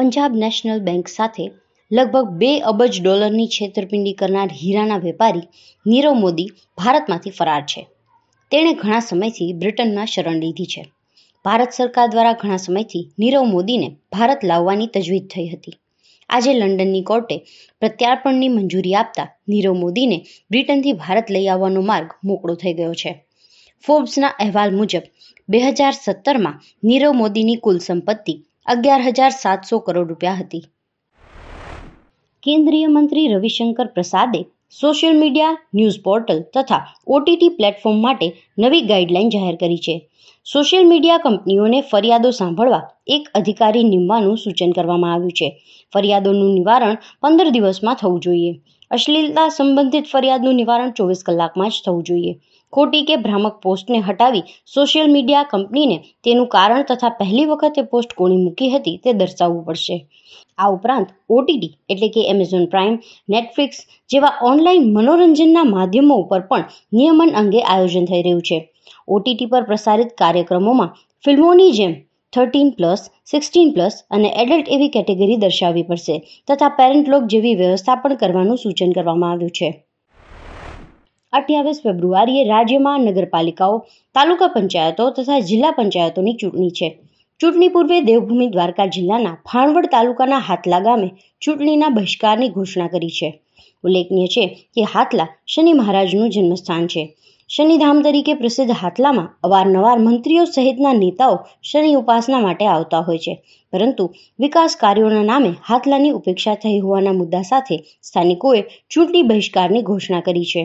Punjab national bank સાથે લગભગ બે અબજ ડોલરની છેતરપિંડી કરનાર હીરાના વેપારી નીરવ મોદી ભારતમાંથી ફરાર છે તેણે ઘણા સમયથી બ્રિટનમાં શરણ લીધી છે ભારત સરકાર દ્વારા ઘણા સમયથી નીરવ મોદીને ભારત લાવવાની તજવીજ થઈ હતી આજે લંડનની કોર્ટે પ્રત્યાર્પણની મંજૂરી આપતા નીરવ મોદીને બ્રિટનથી ભારત લઈ આવવાનો માર્ગ મોકળો થઈ ગયો છે ફોર્બ્સના અહેવાલ મુજબ બે હજાર સત્તરમાં નીરવ મોદીની કુલ સંપત્તિ અગિયાર હજાર સાતસો કરોડ રૂપિયા હતી કેન્દ્રીય મંત્રી રવિશંકર પ્રસાદે સોશિયલ મીડિયા ન્યૂઝ પોર્ટલ તથા ઓટીટી પ્લેટફોર્મ માટે નવી ગાઈડલાઈન જાહેર કરી છે સોશિયલ મીડિયા કંપનીઓને ફરિયાદો સાંભળવા એક અધિકારી નિમવાનું સૂચન કરવામાં આવ્યું છે ફરિયાદોનું નિવારણ પંદર દિવસમાં થવું જોઈએ અશ્લીલતા સંબંધિત ફરિયાદનું નિવારણ ચોવીસ કલાકમાં જ થવું જોઈએ ખોટી કે ભ્રામક પોસ્ટને હટાવી સોશિયલ મીડિયા કંપનીને તેનું કારણ તથા પહેલી વખતે પોસ્ટ કોણી મૂકી હતી તે દર્શાવવું પડશે આ ઉપરાંત ઓટીટી એટલે કે એમેઝોન પ્રાઇમ નેટફ્લિક્સ જેવા ઓનલાઈન મનોરંજનના માધ્યમો ઉપર પણ નિયમન અંગે આયોજન થઈ રહ્યું છે ઓટીટી પર પ્રસારિત કાર્યક્રમોમાં ફિલ્મોની જેમ થર્ટીન પ્લસ સિક્સટીન પ્લસ અને એડલ્ટ એવી કેટેગરી દર્શાવવી પડશે તથા પેરેન્ટ લોક જેવી વ્યવસ્થા પણ કરવાનું સૂચન કરવામાં આવ્યું છે અઠ્યાવીસ ફેબ્રુઆરીએ રાજ્યમાં નગરપાલિકાઓ તાલુકા પંચાયતો તથા જિલ્લા પંચાયતોની ચૂંટણી છે ચૂંટણી પૂર્વે દેવભૂમિ દ્વારકા જિલ્લાના ફાણવડ તાલુકાના હાથલા ગામે ચૂંટણીના બહિષ્કારની ઘોષણા કરી છે ઉલ્લેખનીય છે કે હાથલા શનિ મહારાજનું જન્મસ્થાન છે શનિધામ તરીકે પ્રસિદ્ધ હાથલામાં અવારનવાર મંત્રીઓ સહિતના નેતાઓ શનિ ઉપાસના માટે આવતા હોય છે પરંતુ વિકાસ કાર્યોના નામે હાથલાની ઉપેક્ષા થઈ હોવાના મુદ્દા સાથે સ્થાનિકોએ ચૂંટણી બહિષ્કારની ઘોષણા કરી છે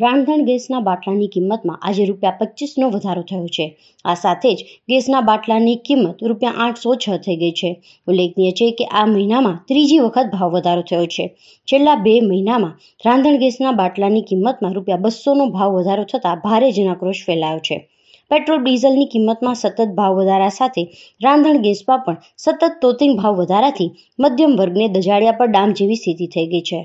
રાંધણ ગેસના બાટલાની કિંમતમાં આજે રૂપિયા પચીસનો વધારો થયો છે આ સાથે જ ગેસના બાટલાની કિંમત રૂપિયા આઠસો છ થઈ ગઈ છે ઉલ્લેખનીય છે કે આ મહિનામાં ત્રીજી વખત ભાવ વધારો થયો છે છેલ્લા બે મહિનામાં રાંધણ ગેસના બાટલાની કિંમતમાં રૂપિયા બસોનો ભાવ વધારો થતાં ભારે જનાક્રોશ ફેલાયો છે પેટ્રોલ ડીઝલની કિંમતમાં સતત ભાવ વધારા સાથે રાંધણ ગેસમાં પણ સતત તોતિંગ ભાવ વધારાથી મધ્યમ વર્ગને દજાડિયા પર ડામ જેવી સ્થિતિ થઈ ગઈ છે